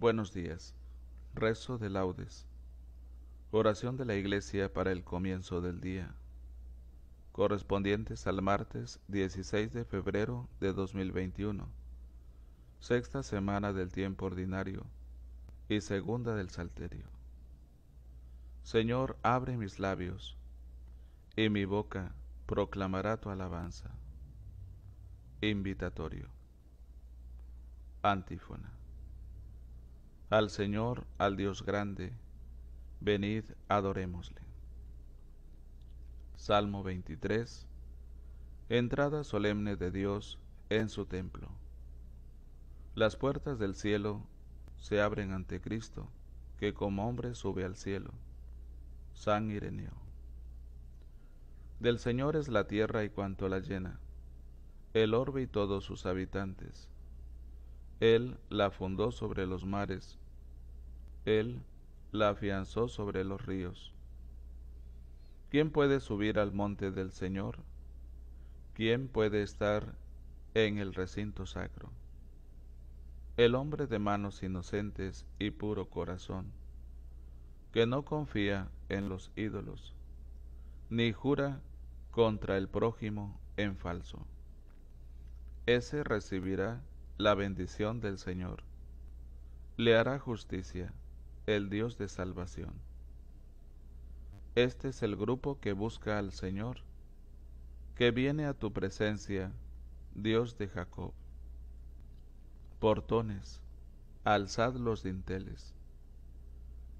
Buenos días. Rezo de laudes. Oración de la Iglesia para el comienzo del día. Correspondientes al martes 16 de febrero de 2021. Sexta semana del tiempo ordinario y segunda del Salterio. Señor, abre mis labios y mi boca proclamará tu alabanza. Invitatorio. Antífona al Señor, al Dios grande, venid, adorémosle. Salmo 23. Entrada solemne de Dios en su templo. Las puertas del cielo se abren ante Cristo, que como hombre sube al cielo. San Ireneo. Del Señor es la tierra y cuanto la llena, el orbe y todos sus habitantes él la fundó sobre los mares. Él la afianzó sobre los ríos. ¿Quién puede subir al monte del Señor? ¿Quién puede estar en el recinto sacro? El hombre de manos inocentes y puro corazón, que no confía en los ídolos, ni jura contra el prójimo en falso. Ese recibirá la bendición del Señor. Le hará justicia el Dios de salvación. Este es el grupo que busca al Señor, que viene a tu presencia, Dios de Jacob. Portones, alzad los dinteles,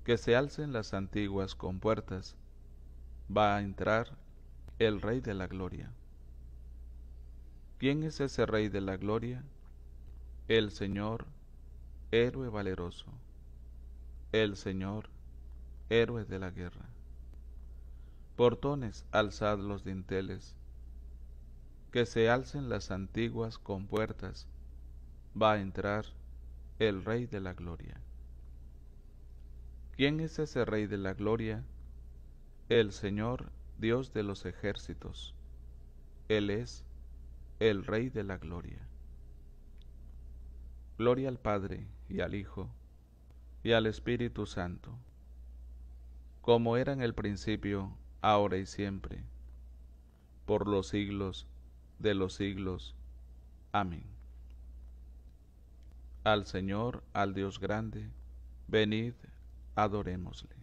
que se alcen las antiguas compuertas, va a entrar el Rey de la Gloria. ¿Quién es ese Rey de la Gloria? El Señor, héroe valeroso. El Señor, héroe de la guerra. Portones, alzad los dinteles. Que se alcen las antiguas compuertas. Va a entrar el Rey de la Gloria. ¿Quién es ese Rey de la Gloria? El Señor, Dios de los ejércitos. Él es el Rey de la Gloria. Gloria al Padre y al Hijo y al Espíritu Santo, como era en el principio, ahora y siempre, por los siglos de los siglos. Amén. Al Señor, al Dios grande, venid, adorémosle.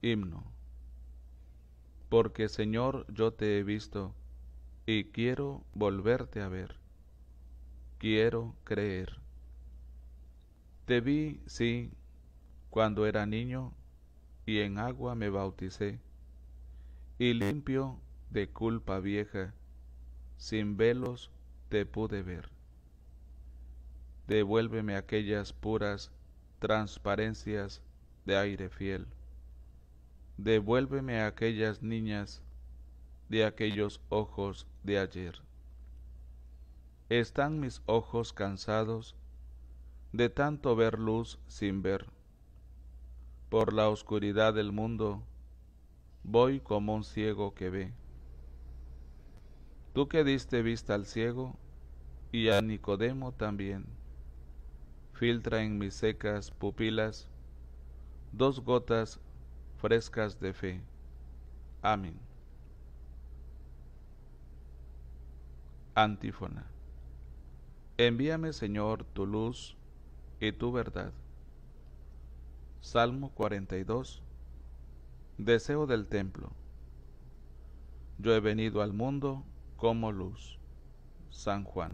Himno. Porque Señor yo te he visto y quiero volverte a ver quiero creer. Te vi, sí, cuando era niño, y en agua me bauticé, y limpio de culpa vieja, sin velos te pude ver. Devuélveme aquellas puras transparencias de aire fiel. Devuélveme aquellas niñas de aquellos ojos de ayer. Están mis ojos cansados de tanto ver luz sin ver. Por la oscuridad del mundo voy como un ciego que ve. Tú que diste vista al ciego y a Nicodemo también, filtra en mis secas pupilas dos gotas frescas de fe. Amén. Antífona. Envíame, Señor, tu luz y tu verdad. Salmo 42. Deseo del templo. Yo he venido al mundo como luz. San Juan.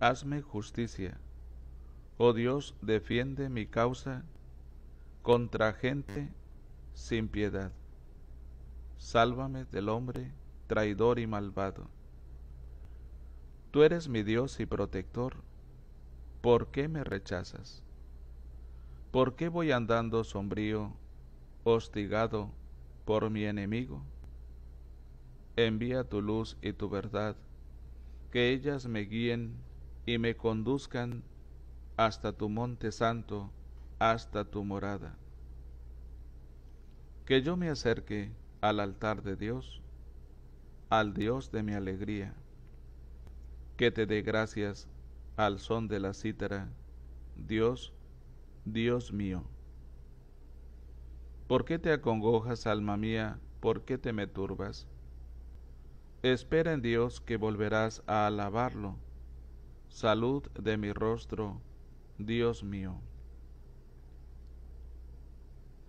Hazme justicia. Oh Dios, defiende mi causa contra gente sin piedad. Sálvame del hombre traidor y malvado. Tú eres mi Dios y protector. ¿Por qué me rechazas? ¿Por qué voy andando sombrío, hostigado por mi enemigo? Envía tu luz y tu verdad, que ellas me guíen y me conduzcan hasta tu monte santo, hasta tu morada. Que yo me acerque al altar de Dios, al Dios de mi alegría que te dé gracias al son de la cítara, Dios, Dios mío. ¿Por qué te acongojas, alma mía? ¿Por qué te me turbas? Espera en Dios que volverás a alabarlo. Salud de mi rostro, Dios mío.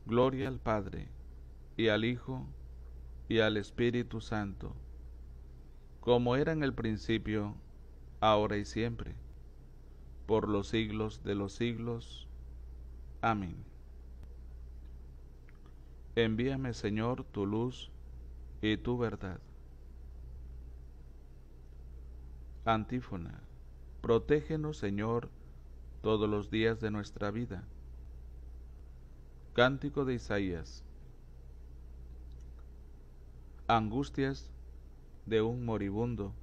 Gloria al Padre, y al Hijo, y al Espíritu Santo, como era en el principio, ahora y siempre, por los siglos de los siglos. Amén. Envíame, Señor, tu luz y tu verdad. Antífona. Protégenos, Señor, todos los días de nuestra vida. Cántico de Isaías. Angustias de un moribundo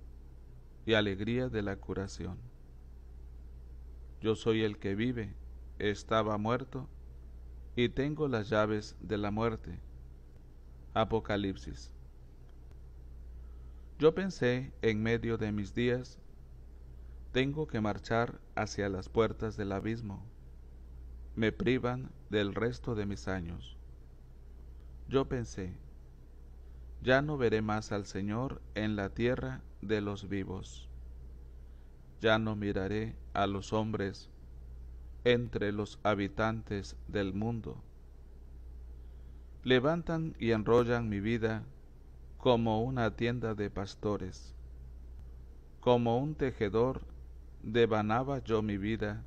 y alegría de la curación. Yo soy el que vive, estaba muerto y tengo las llaves de la muerte. Apocalipsis. Yo pensé en medio de mis días, tengo que marchar hacia las puertas del abismo. Me privan del resto de mis años. Yo pensé, ya no veré más al Señor en la tierra de los vivos. Ya no miraré a los hombres entre los habitantes del mundo. Levantan y enrollan mi vida como una tienda de pastores. Como un tejedor devanaba yo mi vida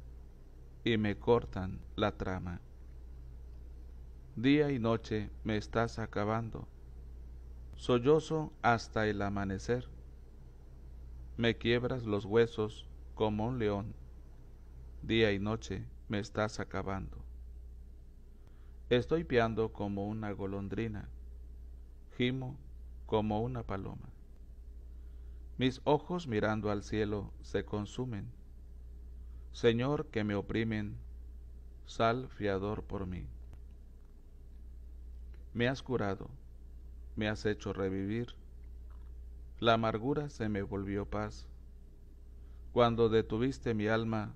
y me cortan la trama. Día y noche me estás acabando. Sollozo hasta el amanecer. Me quiebras los huesos como un león. Día y noche me estás acabando. Estoy piando como una golondrina. Gimo como una paloma. Mis ojos mirando al cielo se consumen. Señor que me oprimen, sal fiador por mí. Me has curado, me has hecho revivir la amargura se me volvió paz. Cuando detuviste mi alma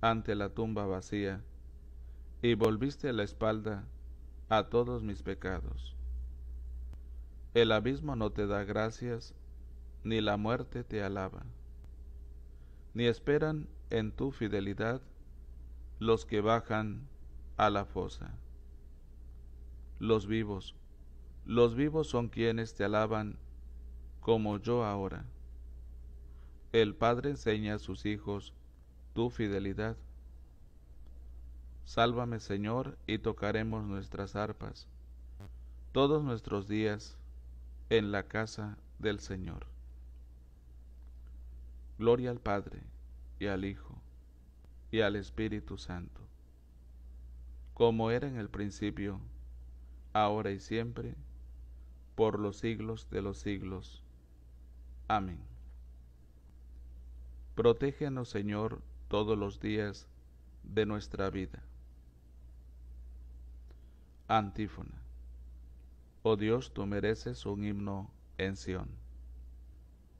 ante la tumba vacía y volviste la espalda a todos mis pecados. El abismo no te da gracias, ni la muerte te alaba, ni esperan en tu fidelidad los que bajan a la fosa. Los vivos, los vivos son quienes te alaban como yo ahora. El Padre enseña a sus hijos tu fidelidad. Sálvame Señor y tocaremos nuestras arpas todos nuestros días en la casa del Señor. Gloria al Padre y al Hijo y al Espíritu Santo, como era en el principio, ahora y siempre, por los siglos de los siglos. Amén. Protégenos, Señor, todos los días de nuestra vida. Antífona. Oh Dios, tú mereces un himno en Sión.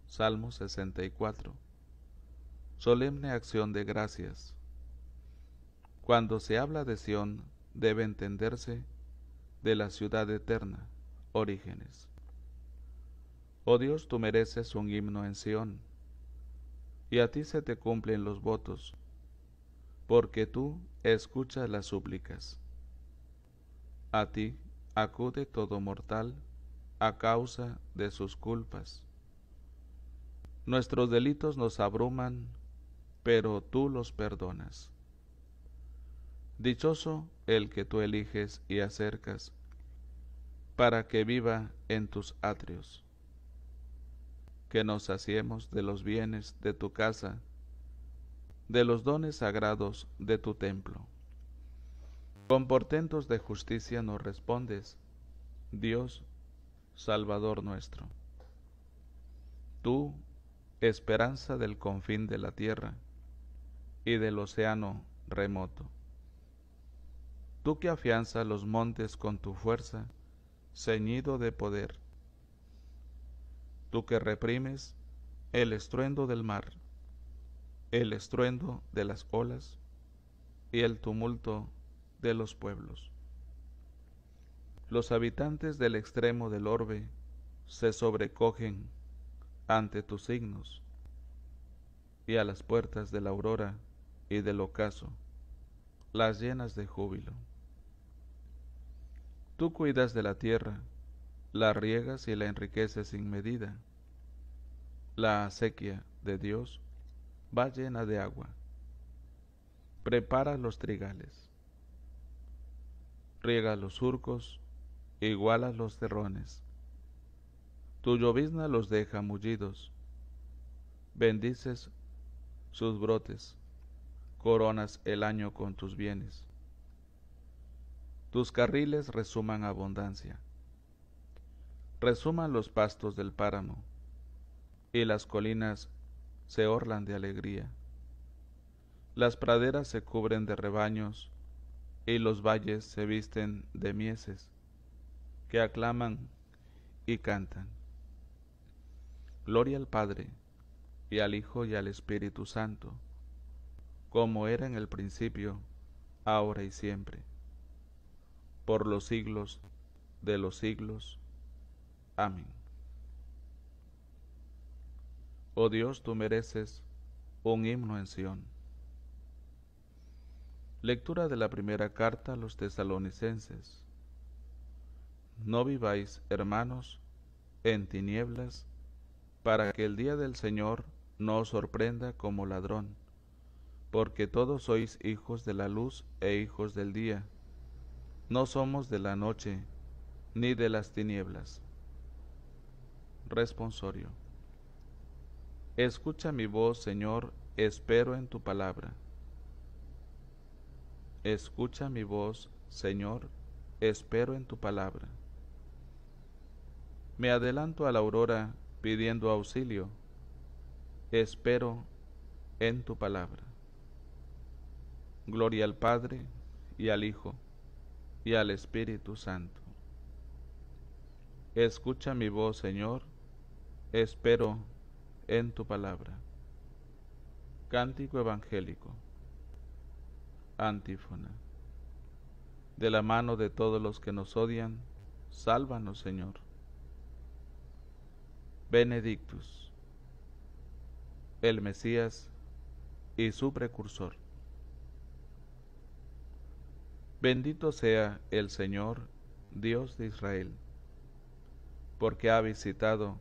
Salmo 64. Solemne acción de gracias. Cuando se habla de Sión, debe entenderse de la ciudad eterna, Orígenes. Oh Dios, tú mereces un himno en Sión, y a ti se te cumplen los votos, porque tú escuchas las súplicas. A ti acude todo mortal a causa de sus culpas. Nuestros delitos nos abruman, pero tú los perdonas. Dichoso el que tú eliges y acercas, para que viva en tus atrios que nos hacíamos de los bienes de tu casa, de los dones sagrados de tu templo. Con portentos de justicia nos respondes, Dios, Salvador nuestro. Tú, esperanza del confín de la tierra y del océano remoto. Tú que afianza los montes con tu fuerza, ceñido de poder, tú que reprimes el estruendo del mar, el estruendo de las olas y el tumulto de los pueblos. Los habitantes del extremo del orbe se sobrecogen ante tus signos y a las puertas de la aurora y del ocaso, las llenas de júbilo. Tú cuidas de la tierra, la riegas y la enriqueces sin medida. La acequia de Dios va llena de agua. Prepara los trigales. Riega los surcos, iguala los terrones. Tu llovizna los deja mullidos. Bendices sus brotes, coronas el año con tus bienes. Tus carriles resuman abundancia resuman los pastos del páramo, y las colinas se orlan de alegría. Las praderas se cubren de rebaños, y los valles se visten de mieses, que aclaman y cantan. Gloria al Padre, y al Hijo y al Espíritu Santo, como era en el principio, ahora y siempre, por los siglos de los siglos. Amén. Oh Dios, tú mereces un himno en Sion. Lectura de la primera carta a los tesalonicenses. No viváis, hermanos, en tinieblas, para que el día del Señor no os sorprenda como ladrón, porque todos sois hijos de la luz e hijos del día. No somos de la noche, ni de las tinieblas. Responsorio. Escucha mi voz, Señor, espero en tu palabra. Escucha mi voz, Señor, espero en tu palabra. Me adelanto a la aurora pidiendo auxilio, espero en tu palabra. Gloria al Padre y al Hijo y al Espíritu Santo. Escucha mi voz, Señor, espero en tu palabra. Cántico evangélico. Antífona. De la mano de todos los que nos odian, sálvanos, Señor. Benedictus. El Mesías y su precursor. Bendito sea el Señor, Dios de Israel, porque ha visitado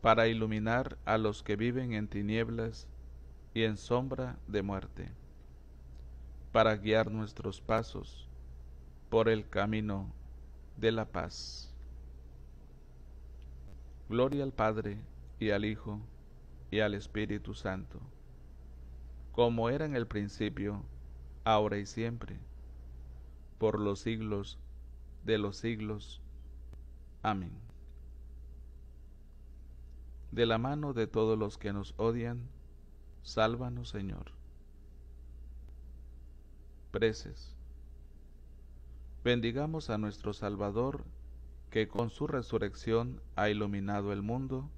para iluminar a los que viven en tinieblas y en sombra de muerte, para guiar nuestros pasos por el camino de la paz. Gloria al Padre y al Hijo y al Espíritu Santo, como era en el principio, ahora y siempre, por los siglos de los siglos. Amén de la mano de todos los que nos odian, sálvanos Señor. Preces. Bendigamos a nuestro Salvador, que con su resurrección ha iluminado el mundo,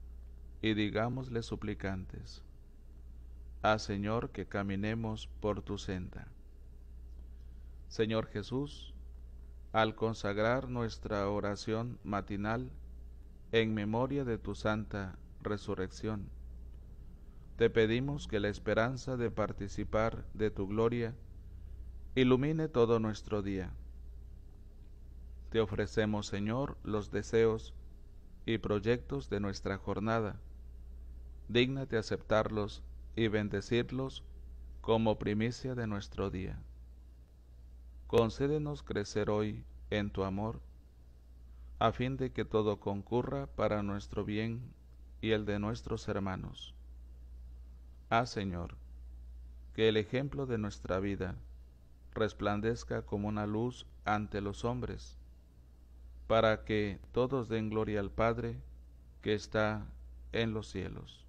y digámosle suplicantes. Ah Señor, que caminemos por tu senda. Señor Jesús, al consagrar nuestra oración matinal en memoria de tu santa resurrección. Te pedimos que la esperanza de participar de tu gloria ilumine todo nuestro día. Te ofrecemos, Señor, los deseos y proyectos de nuestra jornada. Dígnate aceptarlos y bendecirlos como primicia de nuestro día. Concédenos crecer hoy en tu amor, a fin de que todo concurra para nuestro bien y el de nuestros hermanos. Ah, Señor, que el ejemplo de nuestra vida resplandezca como una luz ante los hombres, para que todos den gloria al Padre que está en los cielos.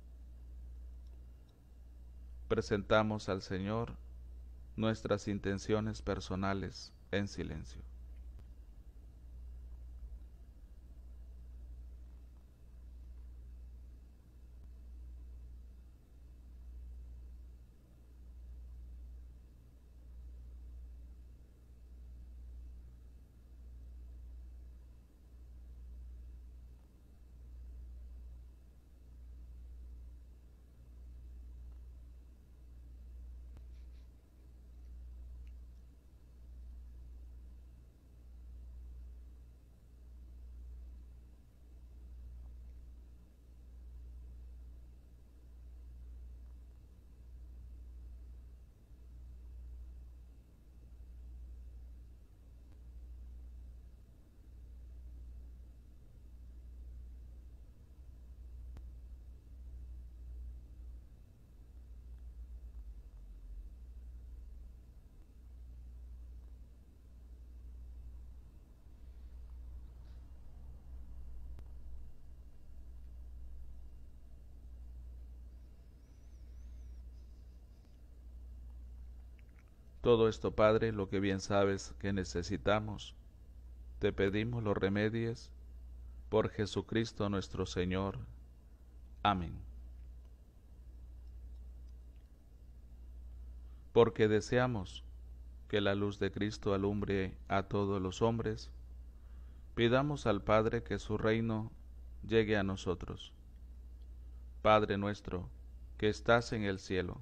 Presentamos al Señor nuestras intenciones personales en silencio. Todo esto, Padre, lo que bien sabes que necesitamos, te pedimos los remedies por Jesucristo nuestro Señor. Amén. Porque deseamos que la luz de Cristo alumbre a todos los hombres, pidamos al Padre que su reino llegue a nosotros. Padre nuestro, que estás en el cielo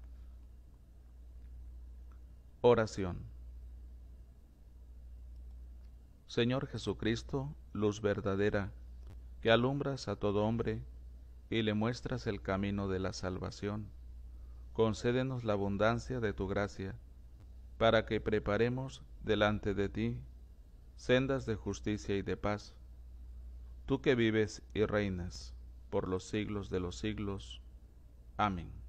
Oración. Señor Jesucristo, luz verdadera, que alumbras a todo hombre y le muestras el camino de la salvación, concédenos la abundancia de tu gracia, para que preparemos delante de ti sendas de justicia y de paz. Tú que vives y reinas por los siglos de los siglos. Amén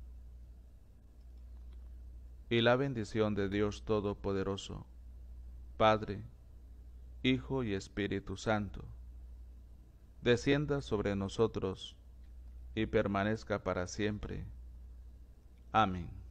y la bendición de Dios Todopoderoso, Padre, Hijo y Espíritu Santo, descienda sobre nosotros y permanezca para siempre. Amén.